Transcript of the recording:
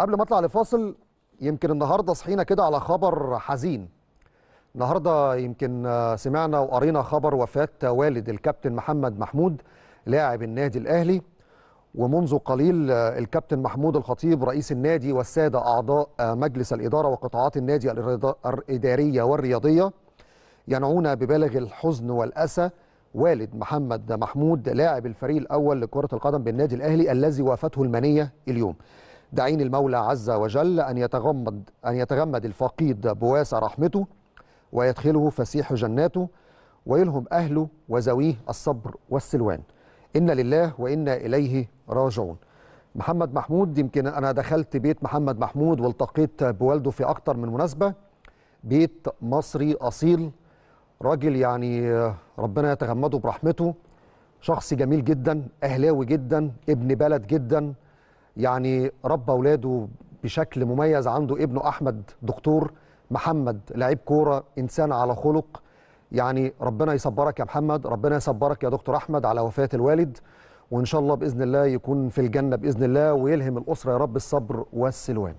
قبل ما اطلع لفاصل يمكن النهارده صحينا كده على خبر حزين النهارده يمكن آه، سمعنا وقرينا خبر وفاه والد الكابتن محمد محمود لاعب النادي الاهلي ومنذ قليل آه، الكابتن محمود الخطيب رئيس النادي والساده اعضاء آه، مجلس الاداره وقطاعات النادي الاداريه والرياضيه ينعون ببالغ الحزن والاسى والد محمد محمود لاعب الفريق الاول لكره القدم بالنادي الاهلي الذي وافته المنيه اليوم دعين المولى عز وجل أن يتغمد, أن يتغمد الفقيد بواسع رحمته ويدخله فسيح جناته ويلهم أهله وزويه الصبر والسلوان إن لله وإنا إليه راجعون محمد محمود يمكن أنا دخلت بيت محمد محمود والتقيت بوالده في أكتر من مناسبة بيت مصري أصيل راجل يعني ربنا يتغمده برحمته شخص جميل جدا أهلاوي جدا ابن بلد جدا يعني ربى اولاده بشكل مميز عنده ابنه احمد دكتور محمد لعيب كوره انسان على خلق يعني ربنا يصبرك يا محمد ربنا يصبرك يا دكتور احمد على وفاه الوالد وان شاء الله باذن الله يكون في الجنه باذن الله ويلهم الاسره يا رب الصبر والسلوان